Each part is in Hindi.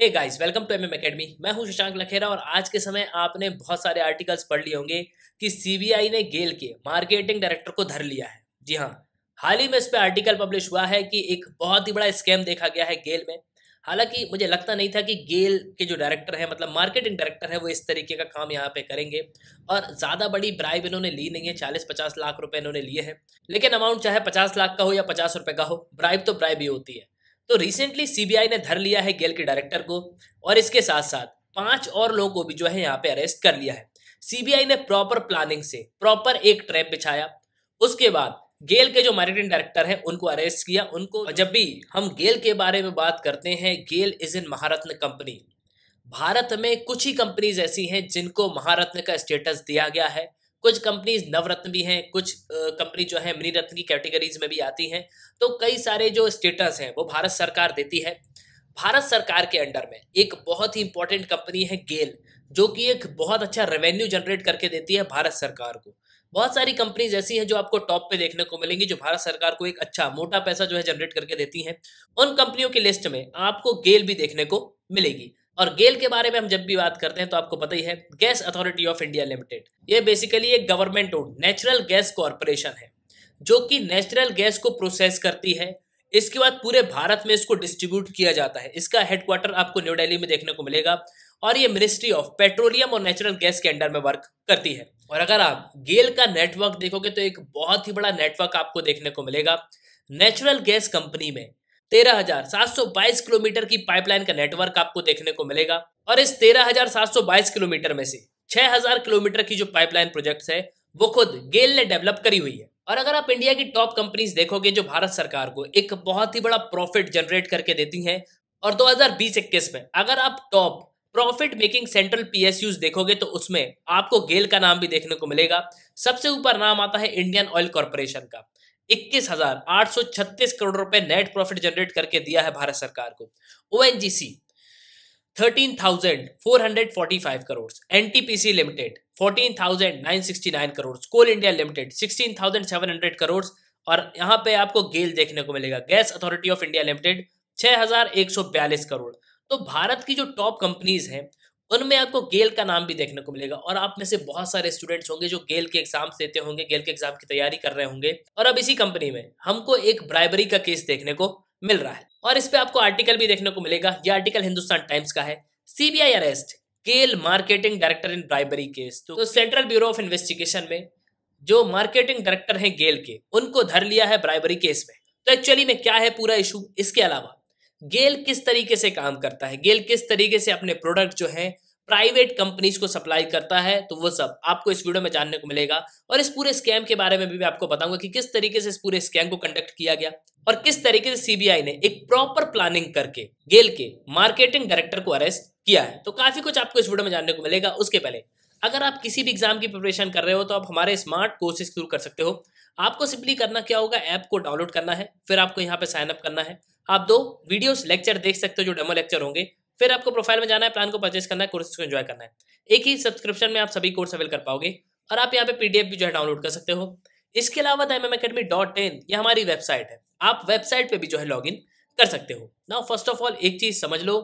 hey guys welcome to MM academy मैं हूं शशांक लखेरा और आज के समय आपने बहुत सारे आर्टिकल्स पढ़ लिए होंगे कि सीबीआई ने गेल के मार्केटिंग डायरेक्टर को धर लिया है जी हाँ हाल ही में इस पर आर्टिकल पब्लिश हुआ है कि एक बहुत ही बड़ा स्कैम देखा गया है गेल में हालांकि मुझे लगता नहीं था कि गेल के जो डायरेक्टर है मतलब मार्केटिंग डायरेक्टर है वो इस तरीके का काम यहाँ पे करेंगे और ज़्यादा बड़ी ब्राइब इन्होंने ली नहीं है चालीस पचास लाख रुपए इन्होंने लिए हैं लेकिन अमाउंट चाहे पचास लाख का हो या पचास रुपये का हो ब्राइब तो ब्राइब ही होती है तो रिसेंटली सीबीआई ने धर लिया है गेल के डायरेक्टर को और इसके साथ साथ पांच और लोगों को भी जो है यहाँ पे अरेस्ट कर लिया है सीबीआई ने प्रॉपर प्लानिंग से प्रॉपर एक ट्रैप बिछाया उसके बाद गेल के जो मैरिटिन डायरेक्टर हैं उनको अरेस्ट किया उनको जब भी हम गेल के बारे में बात करते हैं GAIL is in Maharatna company Bharat में कुछ ही कंपनीज ऐसी हैं जिनको महारत्न का स्टेटस दिया गया है कुछ कंपनीज नवरत्न भी हैं कुछ कंपनी जो है मिनी रत्न की कैटेगरीज में भी आती हैं तो कई सारे जो स्टेटस हैं वो भारत सरकार देती है भारत सरकार के अंडर में एक बहुत ही इंपॉर्टेंट कंपनी है गेल जो कि एक बहुत अच्छा रेवेन्यू जनरेट करके देती है भारत सरकार को बहुत सारी कंपनीज ऐसी हैं जो आपको टॉप पे देखने को मिलेंगी जो भारत सरकार को एक अच्छा मोटा पैसा जो है जनरेट करके देती हैं उन कंपनियों की लिस्ट में आपको गेल भी देखने को मिलेगी और गेल के बारे में हम जब भी बात करते हैं तो आपको पता ही है gas authority of India limited ये बेसिकली एक government own natural gas corporation है जो कि नेचुरल गैस को प्रोसेस करती है इसके बाद पूरे भारत में इसको डिस्ट्रीब्यूट किया जाता है इसका हेडक्वार्टर आपको न्यू दिल्ली में देखने को मिलेगा और ये मिनिस्ट्री ऑफ पेट्रोलियम और नेचुरल गैस के अंडर में वर्क करती है और अगर आप गेल का नेटवर्क देखोगे तो एक बहुत ही बड़ा नेटवर्क आपको देखने को मिलेगा नेचुरल गैस कंपनी में तेरह हजार सात सौ बाईस किलोमीटर की पाइपलाइन का नेटवर्क आपको देखने को मिलेगा और इस तेरह हजार सात सौ बाईस किलोमीटर में से छह हजार किलोमीटर की जो पाइपलाइन प्रोजेक्ट है वो खुद गेल ने डेवलप करी हुई है और अगर आप इंडिया की टॉप कंपनीज देखोगे जो भारत सरकार को एक बहुत ही बड़ा प्रॉफिट जनरेट करके देती हैं और दो हजार में अगर आप top profit making central PSUs देखोगे तो उसमें आपको गेल का नाम भी देखने को मिलेगा सबसे ऊपर नाम आता है इंडियन ऑयल कॉरपोरेशन का इक्कीस हजार आठ सौ छत्तीस करोड़ रुपए नेट प्रॉफिट जनरेट करके दिया है भारत सरकार को ONGC thirteen thousand four hundred forty five crore NTPC limited fourteen thousand nine sixty nine crore coal India limited sixteen thousand seven hundred crore और यहाँ पे आपको गेल देखने को मिलेगा gas authority of India limited छह हजार एक सौ बयालीस करोड़ तो भारत की जो टॉप कंपनीज हैं उनमें आपको गेल का नाम भी देखने को मिलेगा और आप में से बहुत सारे स्टूडेंट्स होंगे जो गेल के एग्जाम्स देते होंगे गेल के एग्जाम की तैयारी कर रहे होंगे और अब इसी कंपनी में हमको एक ब्राइबरी का केस देखने को मिल रहा है और इस पर आपको आर्टिकल भी देखने को मिलेगा यह आर्टिकल हिंदुस्तान टाइम्स का है CBI arrest GAIL marketing director in bribery case तो सेंट्रल ब्यूरो ऑफ इन्वेस्टिगेशन में जो मार्केटिंग डायरेक्टर हैं गेल के उनको धर लिया है ब्राइबरी केस में तो एक्चुअली में क्या है पूरा इशू इसके अलावा गेल किस तरीके से काम करता है गेल किस तरीके से अपने प्रोडक्ट जो है प्राइवेट कंपनीज को सप्लाई करता है तो वो सब आपको इस वीडियो में जानने को मिलेगा और इस पूरे स्कैम के बारे में भी मैं आपको बताऊंगा कि किस तरीके से इस पूरे स्कैम को कंडक्ट किया गया और किस तरीके से सीबीआई ने एक प्रॉपर प्लानिंग करके गेल के मार्केटिंग डायरेक्टर को अरेस्ट किया है तो काफी कुछ आपको इस वीडियो में जानने को मिलेगा उसके पहले अगर आप किसी भी एग्जाम की प्रिपरेशन कर रहे हो तो आप हमारे स्मार्ट कोर्सेज शुरू कर सकते हो आपको सिंपली करना क्या होगा ऐप को डाउनलोड करना है फिर आपको यहाँ पे साइनअप करना है आप दो वीडियोस लेक्चर देख सकते हो जो डेमो लेक्चर होंगे फिर आपको प्रोफाइल में जाना है प्लान को परचेस करना है कोर्स को एंजॉय करना है एक ही सब्सक्रिप्शन में आप सभी कोर्स अवेल कर पाओगे और आप यहाँ पे पीडीएफ भी जो है डाउनलोड कर सकते हो इसके अलावा M M academy dot in ये हमारी वेबसाइट है आप वेबसाइट पे भी जो है लॉग इन कर सकते हो ना फर्स्ट ऑफ ऑल एक चीज समझ लो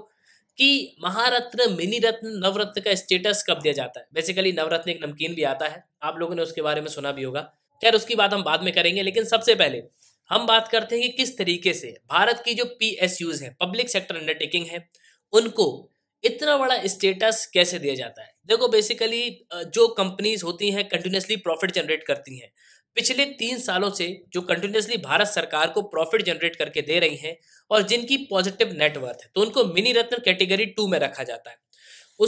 कि महारत्न मिनी रत्न नवरत्न का स्टेटस कब दिया जाता है बेसिकली नवरत्न एक नमकीन भी आता है आप लोगों ने उसके बारे में सुना भी होगा खैर उसकी बात हम बाद में करेंगे लेकिन सबसे पहले हम बात करते हैं कि किस तरीके से भारत की जो पी एस यूज है पब्लिक सेक्टर अंडरटेकिंग है उनको इतना बड़ा स्टेटस कैसे दिया जाता है देखो बेसिकली जो कंपनीज होती हैं कंटिन्यूसली प्रॉफिट जनरेट करती हैं पिछले तीन सालों से जो कंटिन्यूसली भारत सरकार को प्रॉफिट जनरेट करके दे रही हैं और जिनकी पॉजिटिव नेटवर्थ है तो उनको मिनी रत्न कैटेगरी टू में रखा जाता है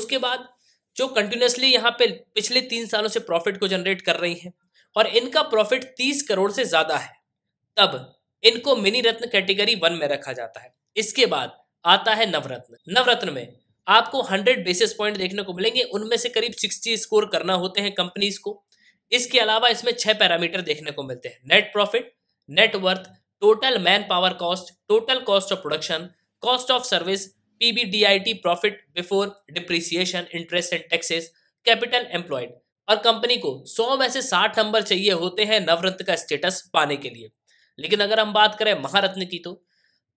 उसके बाद जो कंटिन्यूसली यहाँ पे पिछले तीन सालों से प्रॉफिट को जनरेट कर रही हैं और इनका प्रॉफिट तीस करोड़ से ज़्यादा है तब इनको मिनी रत्न कैटेगरी वन में रखा जाता है इसके बाद आता है नवरत्न नवरत्न में आपको 100 बेसिस पॉइंट देखने को मिलेंगे उनमें से करीब 60 स्कोर करना होते हैं कंपनीज को इसके अलावा इसमें छह पैरामीटर देखने को मिलते हैं net profit net worth total manpower cost total cost of production cost of service PBDIT profit before depreciation interest and taxes capital employed और कंपनी को 100 में से 60 नंबर चाहिए होते हैं नवरत्न का स्टेटस पाने के लिए लेकिन अगर हम बात करें महारत्न की तो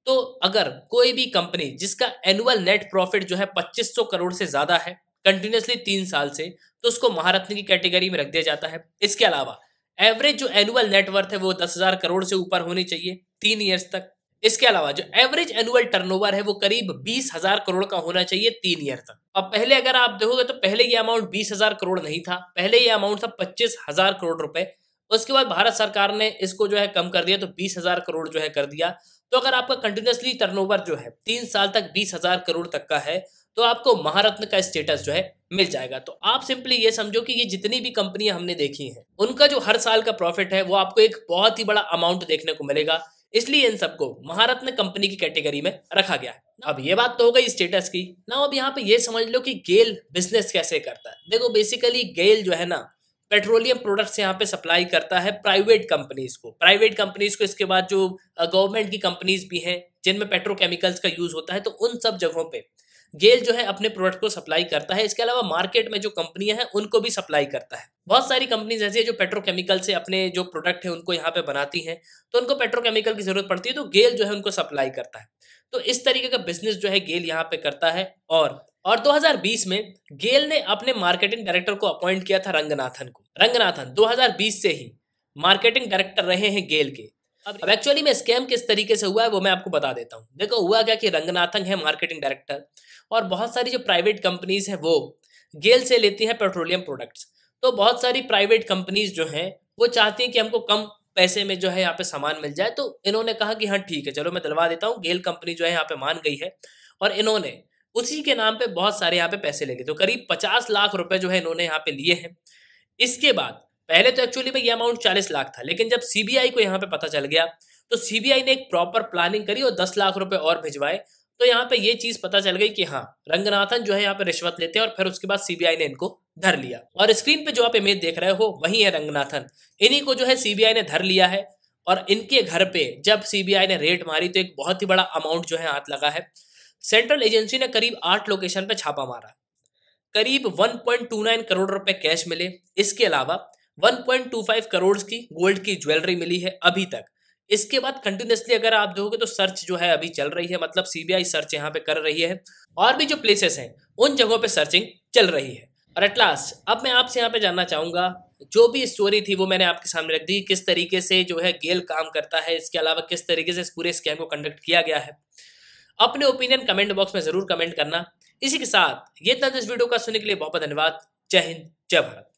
तो अगर कोई भी कंपनी जिसका एनुअल नेट प्रॉफिट जो है 2500 करोड़ से ज्यादा है कंटिन्यूसली तीन साल से तो उसको महारत्न की कैटेगरी में रख दिया जाता है इसके अलावा एवरेज जो एनुअल नेटवर्थ है वो दस हजार करोड़ से ऊपर होनी चाहिए तीन ईयर्स तक इसके अलावा जो एवरेज एनुअल टर्नओवर है वो करीब बीस हजार करोड़ का होना चाहिए तीन ईयर तक अब पहले अगर आप देखोगे तो पहले ये अमाउंट बीस हजार करोड़ नहीं था पहले ये अमाउंट था पच्चीस हजार करोड़ रुपए उसके बाद भारत सरकार ने इसको जो है कम कर दिया तो बीस हजार करोड़ जो है कर दिया तो अगर आपका कंटिन्यूसली टर्नओवर जो है तीन साल तक बीस हजार करोड़ तक का है तो आपको महारत्न का स्टेटस जो है मिल जाएगा तो आप सिंपली ये समझो कि ये जितनी भी कंपनियां हमने देखी हैं उनका जो हर साल का प्रॉफिट है वो आपको एक बहुत ही बड़ा अमाउंट देखने को मिलेगा इसलिए इन सबको महारत्न कंपनी की कैटेगरी में रखा गया है अब ये बात तो हो गई स्टेटस की ना अब यहाँ पे ये समझ लो कि गेल बिजनेस कैसे करता है देखो बेसिकली गेल जो है ना पेट्रोलियम प्रोडक्ट्स यहाँ पे सप्लाई करता है प्राइवेट कंपनीज को प्राइवेट कंपनीज को इसके बाद जो गवर्नमेंट की कंपनीज भी हैं जिनमें पेट्रोकेमिकल्स का यूज होता है तो उन सब जगहों पे गेल जो है अपने प्रोडक्ट को सप्लाई करता है इसके अलावा मार्केट में जो कंपनियां हैं उनको भी सप्लाई करता है बहुत सारी कंपनीज ऐसी है जो पेट्रोकेमिकल से अपने जो प्रोडक्ट है उनको यहाँ पे बनाती हैं तो उनको पेट्रोकेमिकल की जरूरत पड़ती है तो गेल जो है उनको सप्लाई करता है तो इस तरीके का बिजनेस जो है गेल यहाँ पे करता है और और 2020 में गेल ने अपने मार्केटिंग डायरेक्टर को अपॉइंट किया था रंगनाथन को रंगनाथन 2020 से ही मार्केटिंग डायरेक्टर रहे हैं गेल के अब एक्चुअली में स्कैम किस तरीके से हुआ है वो मैं आपको बता देता हूँ देखो हुआ क्या कि रंगनाथन है मार्केटिंग डायरेक्टर और बहुत सारी जो प्राइवेट कंपनीज हैं वो गेल से लेती हैं पेट्रोलियम प्रोडक्ट्स तो बहुत सारी प्राइवेट कंपनीज जो हैं वो चाहती हैं कि हमको कम पैसे में जो है यहाँ पे सामान मिल जाए तो इन्होंने कहा कि हाँ ठीक है चलो मैं दिलवा देता हूँ गेल कंपनी जो है यहाँ पे मान गई है और इन्होंने उसी के नाम पे बहुत सारे यहाँ पे पैसे ले गए तो करीब पचास लाख रुपए जो है इन्होंने यहाँ पे लिए हैं इसके बाद पहले तो एक्चुअली में ये अमाउंट चालीस लाख था लेकिन जब सीबीआई को यहाँ पे पता चल गया तो सीबीआई ने एक प्रॉपर प्लानिंग करी और दस लाख रुपए और भिजवाए तो यहाँ पे ये चीज पता चल गई कि हाँ रंगनाथन जो है यहाँ पे रिश्वत लेते हैं और फिर उसके बाद सीबीआई ने इनको धर लिया और स्क्रीन पे जो आप इमेज देख रहे हो वही है रंगनाथन इन्हीं को जो है सीबीआई ने धर लिया है और इनके घर पे जब सीबीआई ने रेट मारी तो एक बहुत ही बड़ा अमाउंट जो है हाथ लगा है सेंट्रल एजेंसी ने करीब आठ लोकेशन पर छापा मारा करीब 1.29 करोड़ रुपए कैश मिले इसके अलावा 1.25 करोड़ की गोल्ड की ज्वेलरी मिली है अभी तक इसके बाद कंटिन्यूसली अगर आप देखोगे तो सर्च जो है अभी चल रही है मतलब सीबीआई सर्च यहाँ पे कर रही है और भी जो प्लेसेस हैं उन जगहों पे सर्चिंग चल रही है और एट लास्ट अब मैं आपसे यहाँ पे जानना चाहूंगा जो भी स्टोरी थी वो मैंने आपके सामने रख दी किस तरीके से जो है गेल काम करता है इसके अलावा किस तरीके से इस पूरे स्कैम को कंडक्ट किया गया है अपने ओपिनियन कमेंट बॉक्स में जरूर कमेंट करना इसी के साथ ये था इस वीडियो का सुनने के लिए बहुत बहुत धन्यवाद जय हिंद जय भारत